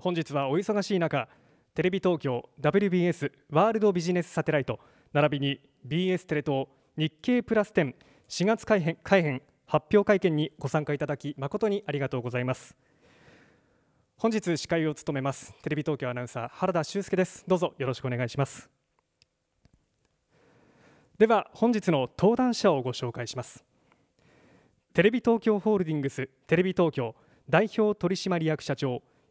本日はお忙しい中テレビ東京 WBS ワールドビジネスサテライト並びに BS テレ東日経プラス10 4月改編改編発表会見にご参加いただき誠にありがとうございます本日司会を務めますテレビ東京アナウンサー原田修介ですどうぞよろしくお願いしますでは本日の登壇者をご紹介しますテレビ東京ホールディングステレビ東京代表取締役社長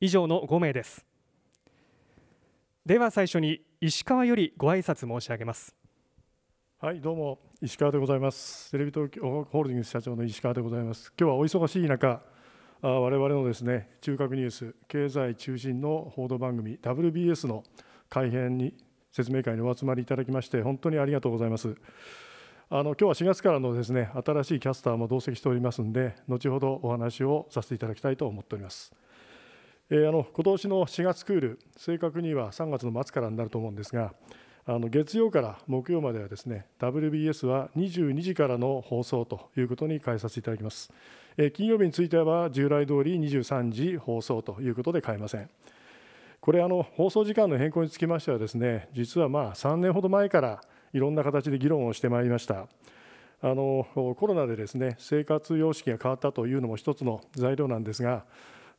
以上の5名ですでは最初に石川よりご挨拶申し上げますはいどうも石川でございますテレビ東京ホールディングス社長の石川でございます今日はお忙しい中我々のですね中核ニュース経済中心の報道番組 WBS の改編に説明会にお集まりいただきまして本当にありがとうございますあの今日は4月からのですね新しいキャスターも同席しておりますので後ほどお話をさせていただきたいと思っております。えー、あの今年の4月クール、正確には3月の末からになると思うんですが、あの月曜から木曜まではですね WBS は22時からの放送ということに変えさせていただきます、えー、金曜日については従来通り23時放送ということで変えませんこれあの放送時間の変更につきましてはですね実はまあ3年ほど前からいろんな形で議論をしてまいりましたあのコロナでですね生活様式が変わったというのも一つの材料なんですが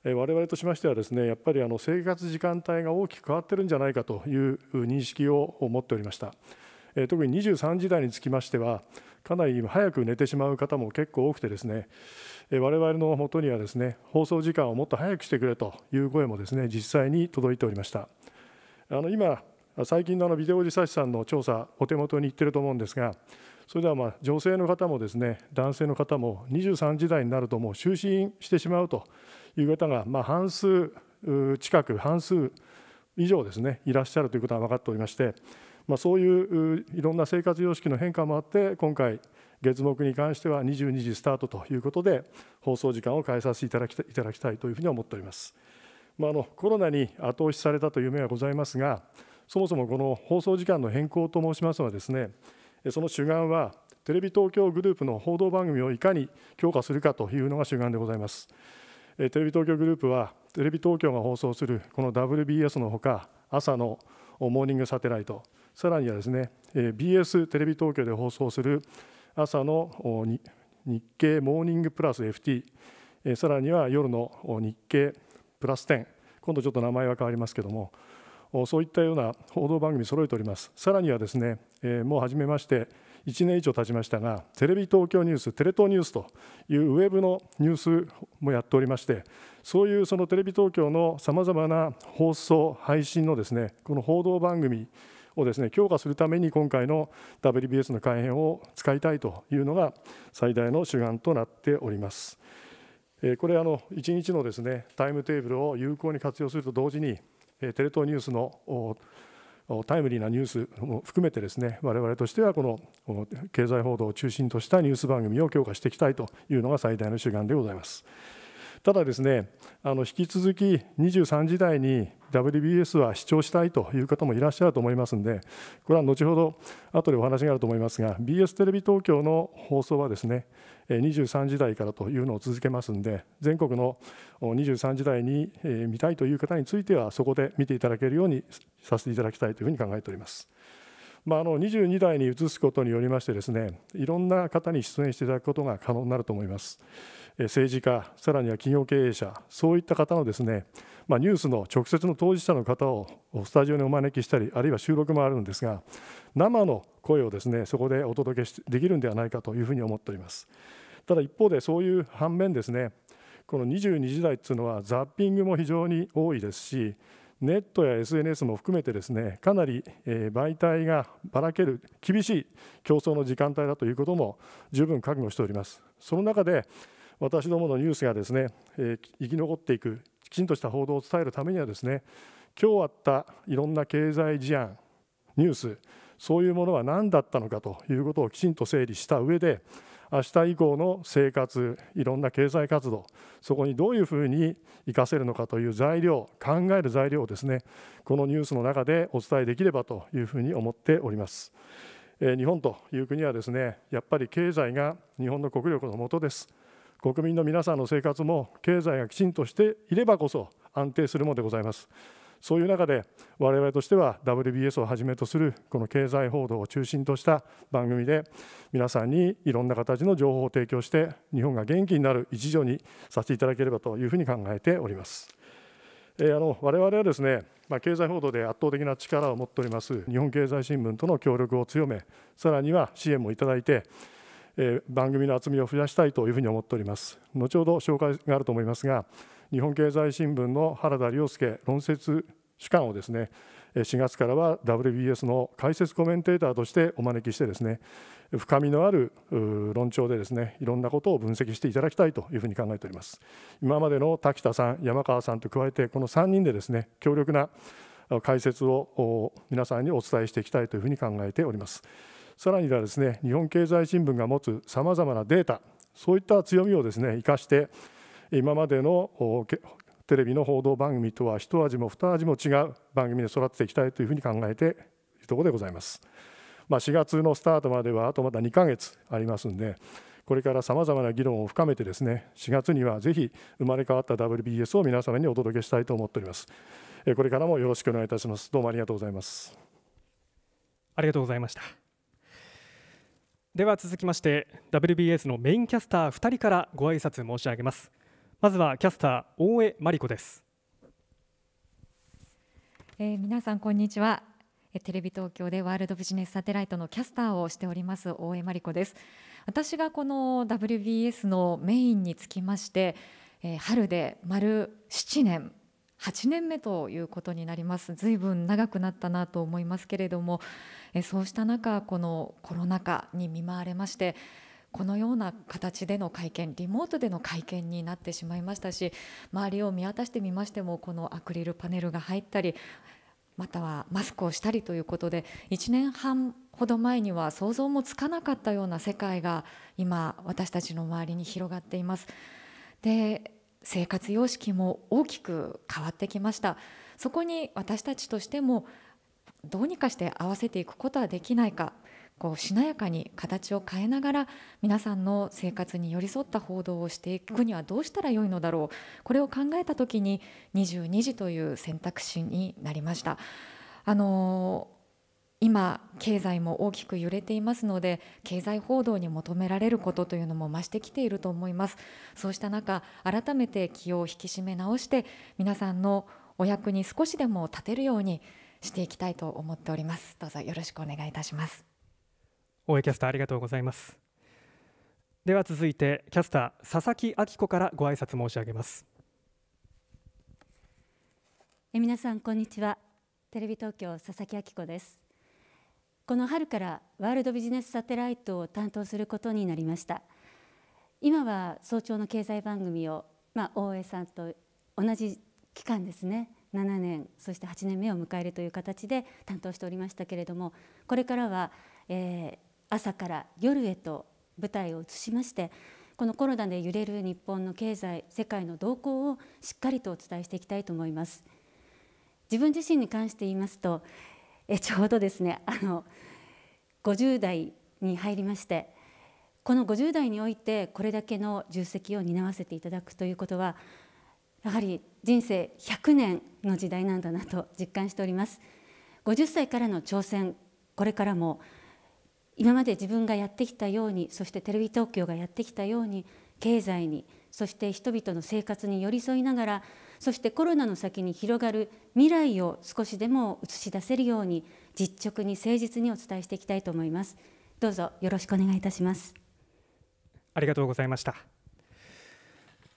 我々としましてはですねやっぱりあの生活時間帯が大きく変わってるんじゃないかという認識を持っておりました特に23時台につきましてはかなり早く寝てしまう方も結構多くてですね我々のもとにはですね放送時間をもっと早くしてくれという声もですね実際に届いておりましたあの今最近のあのビデオ自殺さんの調査お手元に行ってると思うんですがそれではまあ女性の方もですね男性の方も23時代になるともう就寝してしまうという方がま半数近く半数以上ですねいらっしゃるということが分かっておりまして、まあ、そういういろんな生活様式の変化もあって今回月目に関しては22時スタートということで放送時間を変えさせていただきたいただきたいというふうに思っております。まああの、コロナに後押しされたという面はございますがそもそもこの放送時間の変更と申しますのはですねその主眼はテレビ東京グループの報道番組をいかに強化するかというのが主眼でございます。テレビ東京グループはテレビ東京が放送するこの WBS のほか朝のモーニングサテライトさらにはですね BS テレビ東京で放送する朝の日経モーニングプラス FT さらには夜の日経プラス10今度ちょっと名前は変わりますけどもそういったような報道番組揃えておりますさらにはですね、えー、もう始めまして1年以上経ちましたがテレビ東京ニューステレ東ニュースというウェブのニュースもやっておりましてそういうそのテレビ東京のさまざまな放送配信のですねこの報道番組をですね強化するために今回の WBS の改編を使いたいというのが最大の主眼となっております。これあの1日のですねタイムテーブルを有効に活用すると同時にテレ東ニュースのタイムリーなニュースも含めてですね我々としてはこの経済報道を中心としたニュース番組を強化していきたいというのが最大の主眼でございます。ただですねあの引き続き23時台に WBS は視聴したいという方もいらっしゃると思いますのでこれは後ほど後でお話があると思いますが BS テレビ東京の放送はですね23時台からというのを続けますので全国の23時台に見たいという方についてはそこで見ていただけるようにさせていただきたいというふうに考えております。まあ、あの22台に移すことによりましてですねいろんな方に出演していただくことが可能になると思います。政治家、さらには企業経営者、そういった方のですね、まあ、ニュースの直接の当事者の方をスタジオにお招きしたり、あるいは収録もあるんですが、生の声をですねそこでお届けできるんではないかというふうに思っております。ただ一方で、そういう反面、ですねこの22時代というのはザッピングも非常に多いですし、ネットや SNS も含めてですねかなり媒体がばらける厳しい競争の時間帯だということも十分覚悟しております。その中で私どものニュースがですね、えー、生き残っていくきちんとした報道を伝えるためにはですね今日あったいろんな経済事案ニュースそういうものは何だったのかということをきちんと整理した上で明日以降の生活いろんな経済活動そこにどういうふうに生かせるのかという材料考える材料をですねこのニュースの中でお伝えできればというふうに思っております。日本という国はですねやっぱり経済が日本の国力のもとです国民の皆さんの生活も経済がきちんとしていればこそ安定するものでございます。そういう中で我々としては WBS をはじめとするこの経済報道を中心とした番組で皆さんにいろんな形の情報を提供して日本が元気になる一助にさせていただければというふうに考えております。えー、あの我々はですね、まあ、経済報道で圧倒的な力を持っております日本経済新聞との協力を強めさらには支援もいただいて番組の厚みを増やしたいというふうに思っております後ほど紹介があると思いますが日本経済新聞の原田良介論説主幹をですね4月からは WBS の解説コメンテーターとしてお招きしてですね深みのある論調でですねいろんなことを分析していただきたいというふうに考えております今までの滝田さん山川さんと加えてこの3人でですね強力な解説を皆さんにお伝えしていきたいというふうに考えております。さらにはですね日本経済新聞が持つさまざまなデータそういった強みをですね生かして今までのテレビの報道番組とは一味も二味も違う番組で育てていきたいというふうに考えているところでございます。まあ、4月のスタートまではあとまだ2ヶ月ありますんでこれからさまざまな議論を深めてですね4月にはぜひ生まれ変わった WBS を皆様にお届けしたいと思っておりますこれからもよろしくお願いいたしますどうもありがとうございますありがとうございましたでは続きまして WBS のメインキャスター2人からご挨拶申し上げますまずはキャスター大江真理子です、えー、皆さんこんにちはテレビ東京でワールドビジネスサテライトのキャスターをしております大江真理子です私がこの WBS のメインにつきまして、え春で丸7年8年目ということになりますぶん長くなったなと思いますけれどもえそうした中このコロナ禍に見舞われましてこのような形での会見リモートでの会見になってしまいましたし周りを見渡してみましてもこのアクリルパネルが入ったりまたはマスクをしたりということで1年半ほど前には想像もつかなかったような世界が今私たちの周りに広がっています。で生活様式も大きく変わってきましたそこに私たちとしてもどうにかして合わせていくことはできないかこうしなやかに形を変えながら皆さんの生活に寄り添った報道をしていくにはどうしたらよいのだろうこれを考えた時に22時という選択肢になりました。あのー今経済も大きく揺れていますので経済報道に求められることというのも増してきていると思いますそうした中改めて気を引き締め直して皆さんのお役に少しでも立てるようにしていきたいと思っておりますどうぞよろしくお願いいたします大江キャスターありがとうございますでは続いてキャスター佐々木明子からご挨拶申し上げますえ皆さんこんにちはテレビ東京佐々木明子ですこの春からワールドビジネスサテライトを担当することになりました今は早朝の経済番組を、まあ、大江さんと同じ期間ですね7年そして8年目を迎えるという形で担当しておりましたけれどもこれからは、えー、朝から夜へと舞台を移しましてこのコロナで揺れる日本の経済世界の動向をしっかりとお伝えしていきたいと思います自分自身に関して言いますと、え ちょうどですねあの50代に入りましてこの50代においてこれだけの重責を担わせていただくということはやはり人生100年の時代なんだなと実感しております50歳からの挑戦これからも今まで自分がやってきたようにそしてテレビ東京がやってきたように経済にそして人々の生活に寄り添いながらそしてコロナの先に広がる未来を少しでも映し出せるように実直に誠実にお伝えしていきたいと思いますどうぞよろしくお願いいたしますありがとうございました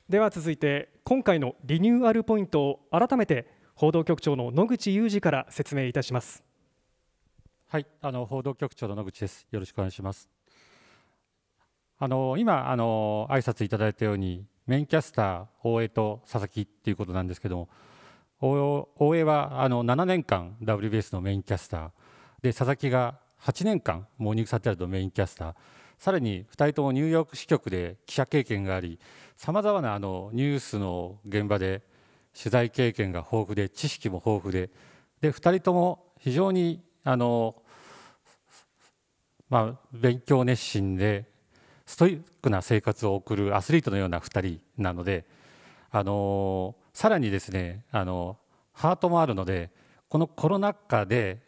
では続いて今回のリニューアルポイントを改めて報道局長の野口裕二から説明いたしますはいあの報道局長の野口ですよろしくお願いしますあの今あの挨拶いただいたようにメインキャスター大江と佐々木っていうことなんですけども大江はあの7年間 WBS のメインキャスターで佐々木が8年間モーニングサテライトのメインキャスターさらに2人ともニューヨーク支局で記者経験がありさまざまなあのニュースの現場で取材経験が豊富で知識も豊富でで2人とも非常にあの、まあ、勉強熱心でストイックな生活を送るアスリートのような2人なので、あのさらにですね、あのハートもあるのでこのコロナ禍で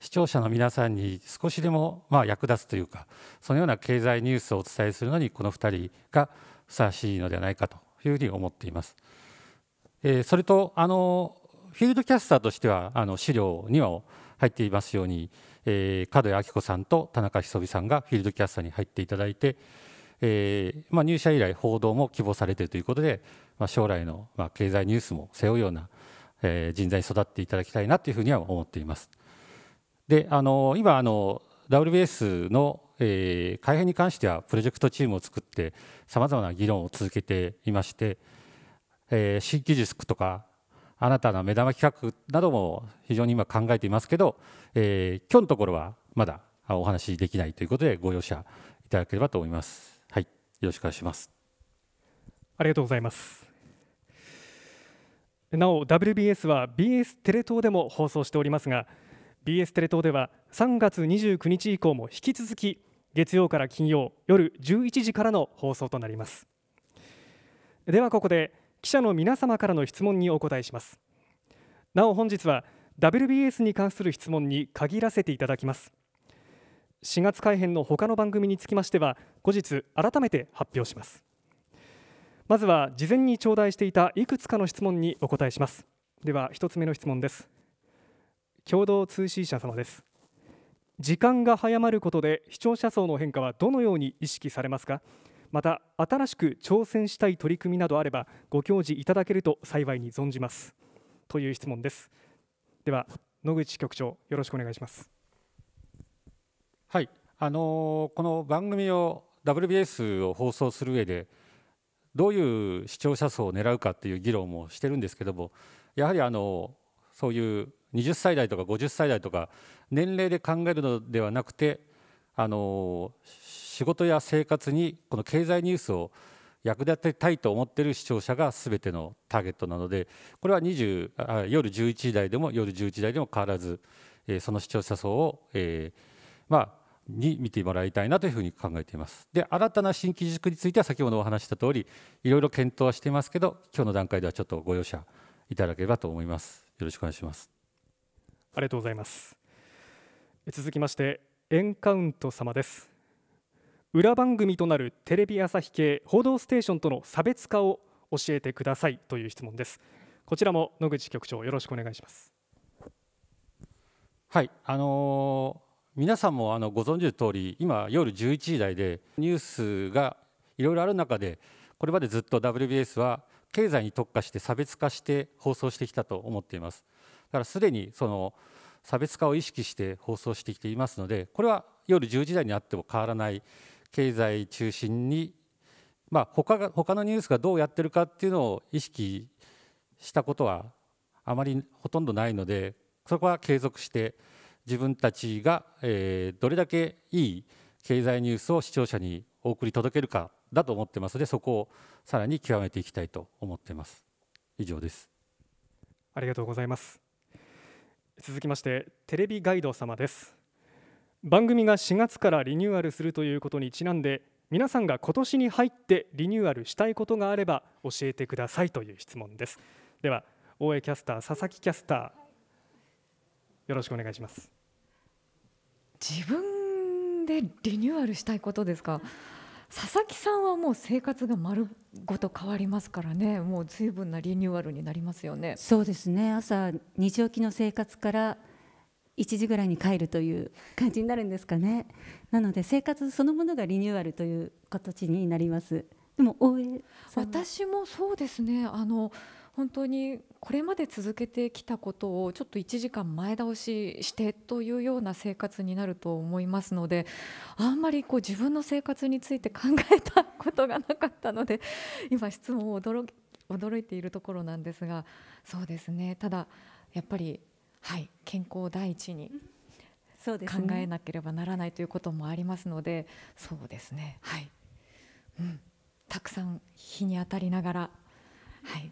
視聴者の皆さんに少しでもまあ役立つというかそのような経済ニュースをお伝えするのにこの2人がふさわしいのではないかというふうに思っています。えー、それとあのフィールドキャスターとしてはあの資料には入っていますようにえー、角谷明子さんと田中久美さんがフィールドキャスターに入っていただいて、えーまあ、入社以来報道も希望されているということで、まあ、将来の、まあ、経済ニュースも背負うような、えー、人材に育っていただきたいなというふうには思っています。であの今あの WBS の、えー、改編に関してはプロジェクトチームを作ってさまざまな議論を続けていまして、えー、新技術とか新たな目玉企画なども非常に今考えていますけど、えー、今日のところはまだお話しできないということでご容赦いただければと思います。はい、よろしくお願いします。ありがとうございます。なお WBS は BS テレ東でも放送しておりますが BS テレ東では3月29日以降も引き続き月曜から金曜夜11時からの放送となりますではここで記者の皆様からの質問にお答えしますなお本日は WBS に関する質問に限らせていただきます4月改編の他の番組につきましては後日改めて発表しますまずは事前に頂戴していたいくつかの質問にお答えしますでは1つ目の質問です共同通信社様です時間が早まることで視聴者層の変化はどのように意識されますかまた新しく挑戦したい取り組みなどあればご教示いただけると幸いに存じますという質問ですでは野口局長よろしくお願いしますはいあのー、この番組を WBS を放送する上でどういう視聴者層を狙うかっていう議論もしてるんですけどもやはりあのそういう20歳代とか50歳代とか年齢で考えるのではなくてあの仕事や生活にこの経済ニュースを役立てたいと思っている視聴者がすべてのターゲットなのでこれは20あ夜11時台でも夜11時台でも変わらず、えー、その視聴者層を、えー、まあに見てもらいたいなというふうに考えています。で新たな新規軸については先ほどお話した通りいろいろ検討はしていますけど今日の段階ではちょっとご容赦いただければと思います。よろしくお願いします。ありがとうございます。続きましてエンカウント様です。裏番組となるテレビ朝日系「報道ステーション」との差別化を教えてくださいという質問ですこちらも野口局長よろしくお願いしますはいあのー、皆さんもあのご存知の通り今夜11時台でニュースがいろいろある中でこれまでずっと WBS は経済に特化して差別化して放送してきたと思っていますだからすでにその差別化を意識して放送してきていますのでこれは夜10時台にあっても変わらない経済中心に、まあ、他が他のニュースがどうやってるかっていうのを意識したことはあまりほとんどないのでそこは継続して自分たちが、えー、どれだけいい経済ニュースを視聴者にお送り届けるかだと思ってますのでそこをさらに極めていきたいと思ってます以上ですありがとうございます続きましてテレビガイド様です番組が4月からリニューアルするということにちなんで皆さんが今年に入ってリニューアルしたいことがあれば教えてくださいという質問ですでは大江キャスター佐々木キャスターよろしくお願いします自分でリニューアルしたいことですか佐々木さんはもう生活が丸ごと変わりますからねもう随分なリニューアルになりますよねそうですね朝日常起の生活から1時ぐらいに帰るという感じになるんですかねなので生活そのものがリニューアルという形になりますでも私もそうですねあの本当にこれまで続けてきたことをちょっと1時間前倒ししてというような生活になると思いますのであんまりこう自分の生活について考えたことがなかったので 今質問を驚驚いているところなんですがそうですねただやっぱりはい健康第一に考えなければならないということもありますのでそうですねはい、うん、たくさん日に当たりながらはい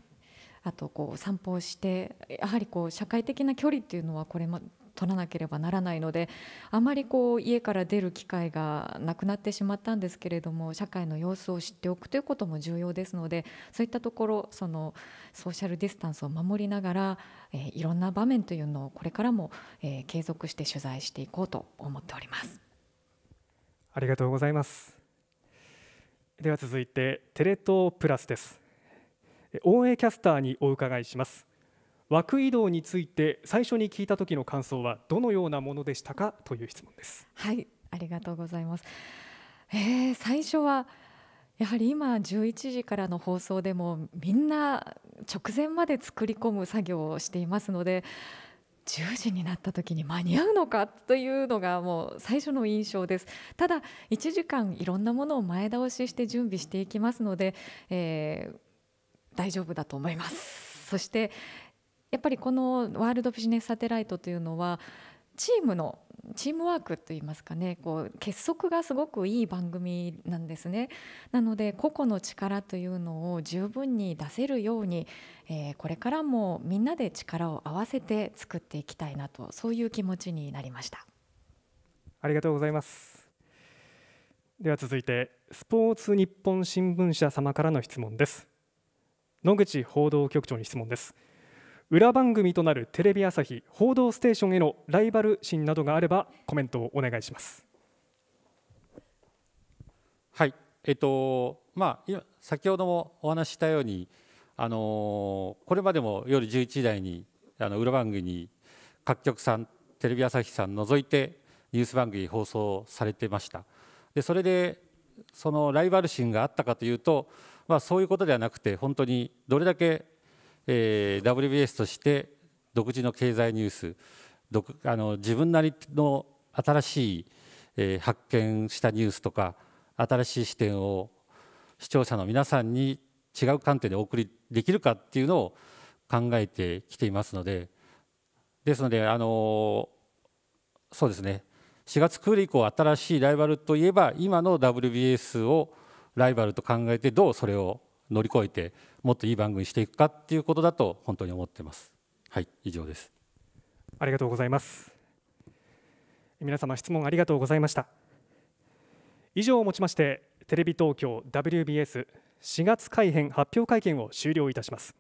あとこう散歩をしてやはりこう社会的な距離っていうのはこれま取らなければならないのであまりこう家から出る機会がなくなってしまったんですけれども社会の様子を知っておくということも重要ですのでそういったところそのソーシャルディスタンスを守りながら、えー、いろんな場面というのをこれからも、えー、継続して取材していこうと思っております。ありがとうございます。では続いてテレ東プラスです。応援キャスターにお伺いします。枠移動について最初に聞いた時の感想はどのようなものでしたかという質問ですはいありがとうございます、えー、最初はやはり今11時からの放送でもみんな直前まで作り込む作業をしていますので10時になった時に間に合うのかというのがもう最初の印象ですただ1時間いろんなものを前倒しして準備していきますので、えー、大丈夫だと思いますそして、やっぱりこのワールドビジネスサテライトというのはチームのチームワークといいますかねこう結束がすごくいい番組なんですねなので個々の力というのを十分に出せるように、えー、これからもみんなで力を合わせて作っていきたいなとそういう気持ちになりましたありがとうございますでは続いてスポーツ日本新聞社様からの質問です野口報道局長に質問です裏番組となるテレビ朝日「報道ステーション」へのライバル心などがあればコメントをお願いします。はいえっとまあ、今先ほどもお話したように、あのこれまでも夜11時台にあの裏番組に各局さんテレビ朝日さん除いてニュース番組放送されてましたでそれでそのライバル心があったかというと、まあ、そういうことではなくて本当にどれだけえー、WBS として独自の経済ニュースあの自分なりの新しい、えー、発見したニュースとか新しい視点を視聴者の皆さんに違う観点でお送りできるかっていうのを考えてきていますのでですのであのそうですね4月クール以降新しいライバルといえば今の WBS をライバルと考えてどうそれを乗り越えてもっといい番組にしていくかっていうことだと本当に思ってますはい以上ですありがとうございます皆様質問ありがとうございました以上をもちましてテレビ東京 WBS4 月改編発表会見を終了いたします